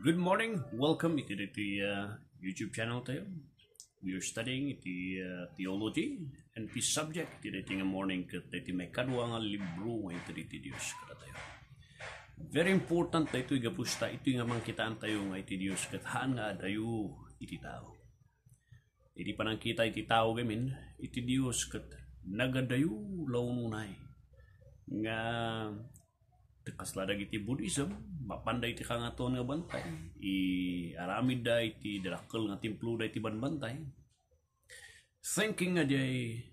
Good morning! Welcome! to na the uh, YouTube channel tayo. We are studying the uh, theology and the subject. Ito na morning kat the may kadwa nga libro nga the Dios kada tayo. Very important na ito igapusta. Ito nga mangkitaan tayo nga iti Diyos kat haan nga dayo iti tao. Iti panangkita iti tao gamin, iti Dios kat nagadayo laununay nga tekasla iti Buddhism, mapanday ti kangaton nga bantay, i aramid da iti darakal nga templo da iti banbantay. Thinking nga jay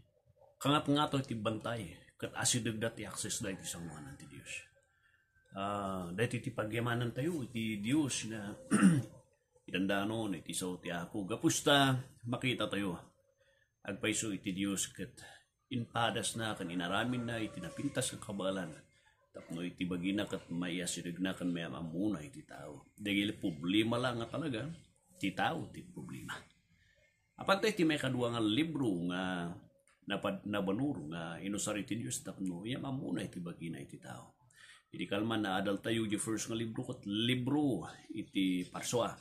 kangat-ngato iti bantay, kat asidag da access da iti sangwanan ti Diyos. Uh, ah, dahil iti pagyamanan tayo, iti Diyos na idandanon, iti so ti ako, gapusta makita tayo. Agpaiso iti Diyos kat inpadas na kan inaramin na itinapintas ng kabalan tapno iti baginak at maiasinignakan may amamuna iti tao. Dahil problema lang nga talaga, iti tao ti problema. Apantay ti may kadua nga libro nga napad, nabanuro nga inusari ti Diyos tapno yam amuna iti bagina iti tao. Iti kalman na adal tayo di first nga libro kat libro iti parsoa.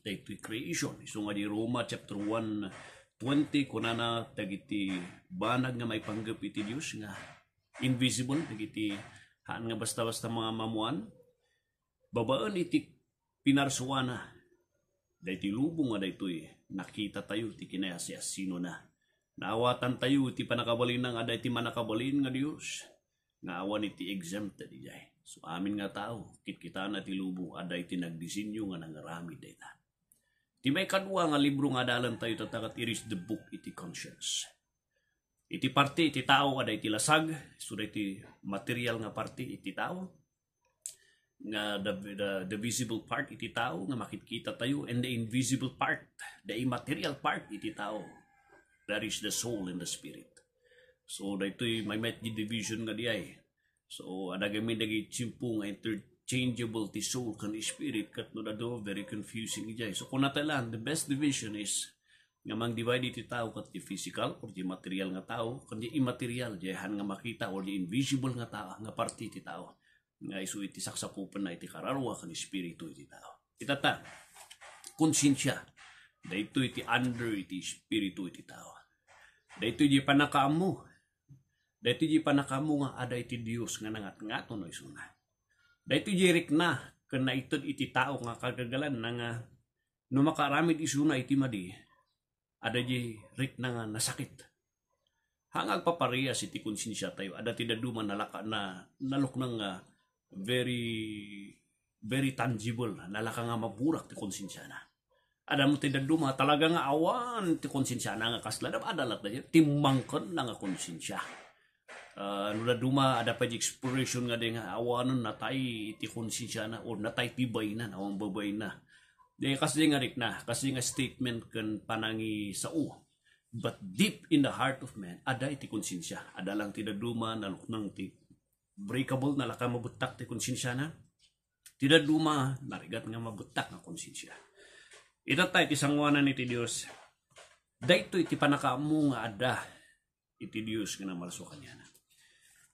Iti creation. So nga di Roma chapter 1 20 kunana tagiti banag nga may panggap iti Diyos nga invisible tagiti haan nga basta-basta mga mamuan, babaan iti pinarsuan na. ti lubong nga daytoy, nakita tayo ti kinayasi-asino na. Naawatan tayo ti panakabalin na nga ti manakabalin nga Diyos. Nga awan iti exempted ijay. So amin nga tao, kitkita na ti lubong aday ti nagdisinyo nga nangarami dahi ta. Ti may kadwa nga libro nga dalan tayo tatakat iris the book iti conscience. Iti parte, iti tao, kada iti lasag, so da iti material nga parte, iti tao. Nga the, the, the visible part, iti tao, nga makikita tayo, and the invisible part, the immaterial part, iti tao. That is the soul and the spirit. So, daytoy ito'y may met division nga diay. So, ada dagi dagiti chimpong interchangeable ti soul kan spirit, kat no da do, very confusing diay. So, kung natalan, the best division is nga mang divide iti tao kat di physical or di material nga tao kundi immaterial jehan nga makita or di invisible nga tao nga parte iti tao nga isu iti saksakupan na iti kararwa kan espiritu iti tao itata konsensya dayto iti under iti espiritu iti tao dayto di panakaamo dayto di panakaamo nga ada iti Dios nga nangat-ngaton no isuna dayto di rikna ken naitod iti tao nga kagagalan nga no makaramid isuna iti madi Adaji rit na nga nasakit. Hangag papariya si ti konsensya tayo. Ada ti daduma nalaka na nalok ng uh, very very tangible. Nalaka nga maburak ti konsensya na. Ada mo ti daduma talaga nga awan ti konsensya na nga kasla. Ada adalat na timbangkan na nga konsensya. Uh, ah, nula ano duma ada pa exploration nga din nga awanan natay iti konsensya na or natay tibay na nawang babay na Di kasi nga rikna, kasi nga statement kan panangi sa u. But deep in the heart of man, ada iti konsensya. Ada lang ti daduma, naluknang ti breakable, nalaka mabutak ti konsensya na. Ti daduma, narigat nga mabutak na konsensya. Itatay ti ni ti Dios. Dayto iti panakaamu nga ada iti Dios nga namarasukan niya na.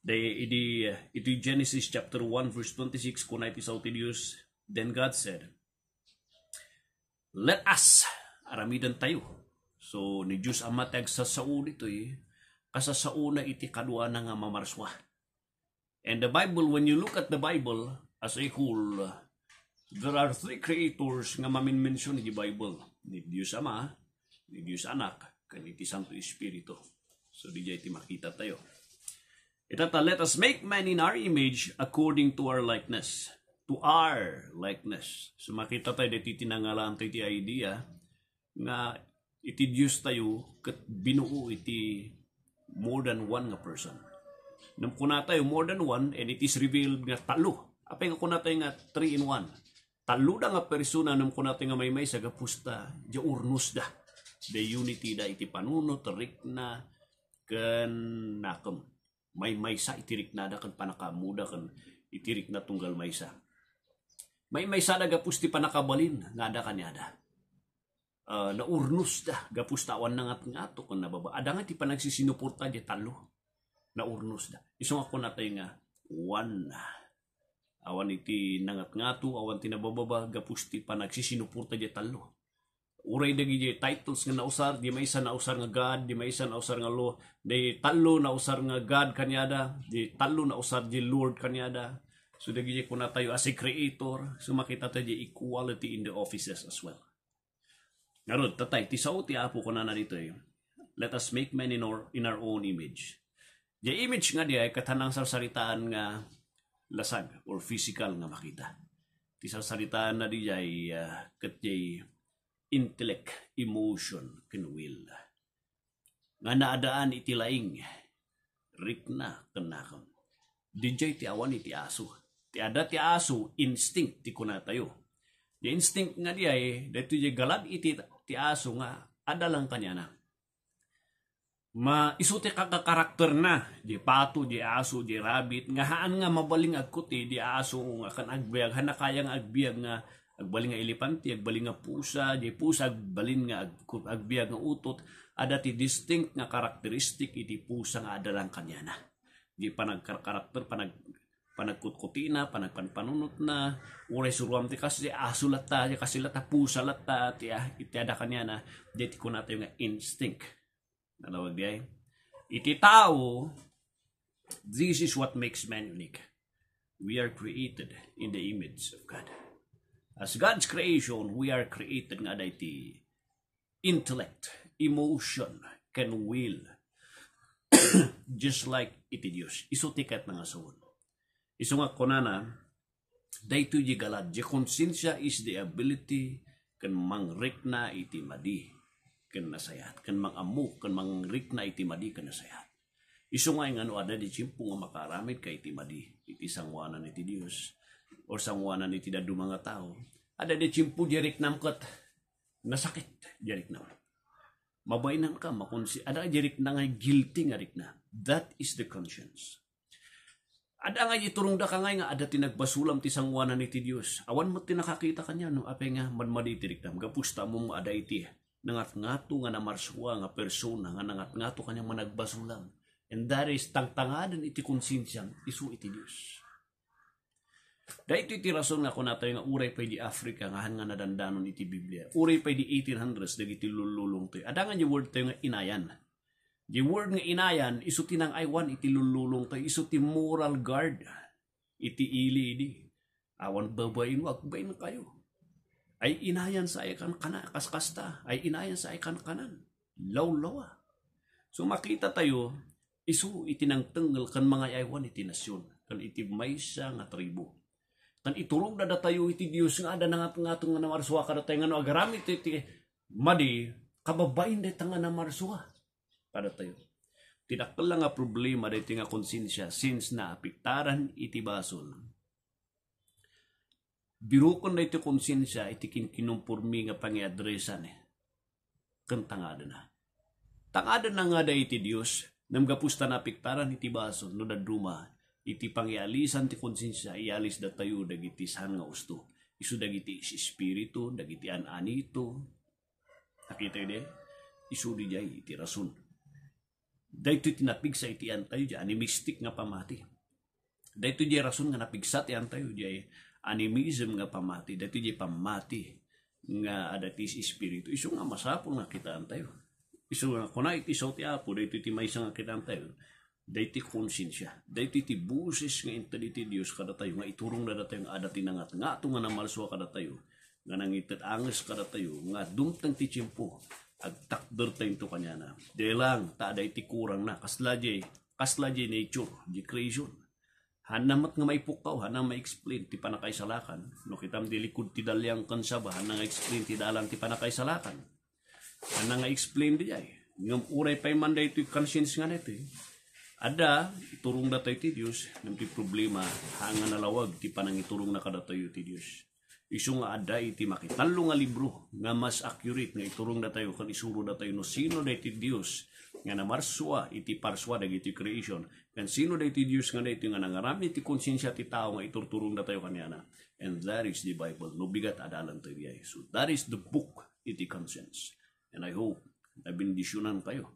Day, iti, iti Genesis chapter 1 verse 26, kunay ti sa Dios, Then God said, let us aramidan tayo so ni Dios ama tag sa saud itoy kasasauna iti kadua na nga mamarswa and the bible when you look at the bible as a whole there are three creators nga maminmension iti bible ni Dios ama ni Dios anak kan iti Santo Espiritu so di iti makita tayo Itata, let us make man in our image according to our likeness to our likeness. So makita tayo dito tinangalaan tayo iti idea nga iti Diyos tayo kat binuo iti more than one nga person. Nam kuna tayo more than one and it is revealed nga talo. Apay nga kuna tayo nga three in one. Talo da nga persona nam kuna tayo nga may may sa gapusta di urnos da. The unity da iti panuno, tarik na kan nakam. May may sa itirik na da kan panakamuda kan itirik na tunggal may sa may may sada gapusti panakabalin ngada ada kanyada. Uh, na urnus da gapustawan na ngat nga to kung nababa. Ada nga ti panagsisinuporta di talo. Na urnus da. Isong ako natay nga one awan iti nangat ngato awan tinabababa gapusti panagsisinuporta di talo uray dagi di titles nga nausar, di may isa nausar nga God, di may isa nausar nga Lord, di talo nausar nga God kanyada, di talo nausar di Lord kanyada, So nagiging po na tayo as a creator, so makita tayo di equality in the offices as well. Ngayon, tatay, ti sao ti apo ko na narito eh. Let us make man in our, in our own image. Di image nga di ay katanang sarsaritaan nga lasag or physical nga makita. Ti sarsaritaan na di ay uh, ah, katyay intellect, emotion, can will. Nga naadaan itilaing, rikna Di Dijay ti awan iti aso ti ada ti aso instinct ti tayo. Di instinct nga di ay, dito di galag iti ti aso nga, ada lang kanya na. Ma iso ti kakakarakter na, di pato, di aso, di rabbit, nga haan nga mabaling agkuti, di aso nga kan agbiag, kayang agbiag nga, agbaling nga elepante, agbaling nga pusa, di pusa, agbaling nga ag, agbiag nga utot, ada ti distinct nga karakteristik iti pusa nga ada lang kanya na. Di panagkarakter, panag panagkutkuti na, panagpanpanunot na, uray suruam ti kasi asulat ta, ti kasilat ta, pusalat ta, ti itiada kanya na, deti ko nato yung instinct. Nalawag di ay. Iti tao, this is what makes man unique. We are created in the image of God. As God's creation, we are created nga iti intellect, emotion, can will. Just like iti Diyos. Isutikat na nga sa Isunga ko na na, dayto ji galad, ji konsensya is the ability kan mangrekna iti madi kan nasayat, kan mangamu, kan mangrekna iti madi kan nasayat. Isungay nga ano ada di cimpo nga makaramid kay iti madi, iti sangwanan iti Dios or sangwanan iti dadu mga tao. Ada di di dirik namkot, nasakit di dirik namkot mabayinan ka, makonsi, ada jerik na nga guilty nga rik na. That is the conscience. Adangay iturong da kangay nga ada tinagbasulam ti sangwana ni ti Dios. Awan mo nakakita kanya no Ape nga manmaditirik nam gapusta mo ada iti nangat ngato nga namarswa nga persona nga nangat ngato kanya managbasulam. And that is tangtangadan iti konsensyang isu iti Dios. Dahito iti rason nga kung tayo nga uray pa di Africa nga han nga nadandanon iti Biblia. Uray pa di 1800s dagiti lululong tayo. Adangan yung word tayo nga inayan Di word nga inayan, isuti ng aywan, iti lululong tayo, isuti moral guard, iti ili idi. Awan babayin, wag bayin kayo. Ay inayan sa ikan kana, kaskasta, ay inayan sa ikan kanan, lawlawa. So makita tayo, isu itinangtenggal kan mga aywan iti nasyon, kan iti maysa nga tribo. Kan iturog na tayo iti Dios nga ada nga nga nga namarsuwa ka tayo nga agaramit iti madi kababain de nga namarsuwa para tayo. Tinakla nga problema dahil nga konsensya since na apiktaran iti basol. Birukon na iti konsensya iti kinkinumpurmi nga pangiadresan eh. Kan tangada na. Tangada na nga da iti Dios namgapusta na apiktaran iti basol no daduma iti pangialisan ti konsensya ialis da tayo dagiti san nga usto. Isu dagiti espiritu, dagiti ananito. Nakita ide? Eh? Isu di jay iti rason Dahito tinapig sa iti antayo di animistic nga pamati. Dahito di rason nga napigsa ti antayo di animism nga pamati. Dahito di pamati nga adatis espiritu. Iso nga masapon nga kita antayo. Iso nga kuna iti so ti apo. Dahito ti may nga kita antayo. Dahito konsensya. Dahito ti buses nga intali ti Diyos kada tayo. Nga iturong na datayo nga adati na nga. Nga ito nga namalswa kada tayo. Nga nang itat angas kada tayo. Nga dumtang ti tiyempo agtakder tayong to kanya na. Di lang, taday tikurang na. Kaslajay, kaslajay nature, di creation. Hanamat nga maipukaw, hanam ma-explain, ti panakay salakan. No kitam dilikod ti dalyang kansaba, nga explain ti dalang ti panakay salakan. nga explain di jay. Ngam uray pa'y manday ito'y conscience nga nito eh. Ada, iturong datay ti Diyos, ng ti problema, hanga nalawag, ti panang iturong na kadatayo ti Diyos isu nga aday iti makitalo nga libro nga mas accurate nga iturong na tayo kan isuro na tayo no sino na iti Dios nga namarswa iti parswa dagiti creation kan sino na iti Dios nga na iti nga nangarami iti konsensya ti tao nga iturturong na tayo kaniana and that is the Bible no bigat adalan tayo diay so that is the book iti conscience and I hope na bendisyonan kayo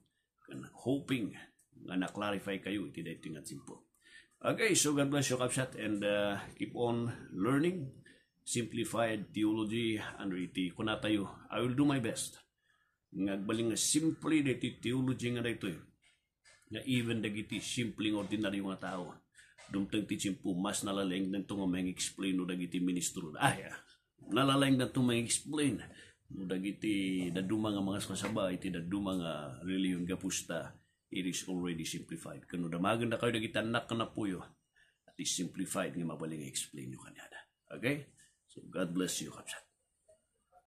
and hoping nga na-clarify kayo iti dating nga simple okay so God bless you kapsat and uh, keep on learning simplified theology and iti kuna tayo I will do my best nagbaling nga simple iti theology nga daytoy nga even dagiti simple nga ordinary nga tao dumteng ti simpo mas nalaleng na nga may explain no dagiti ministro ay ah, nalaleng na mang explain no dagiti daduma nga mga sasaba iti daduma nga reliyon gapusta it is already simplified kano damagan na kayo dagiti anak na puyo at is simplified nga mabaling explain yo kanyada okay So God bless you, Hamzat.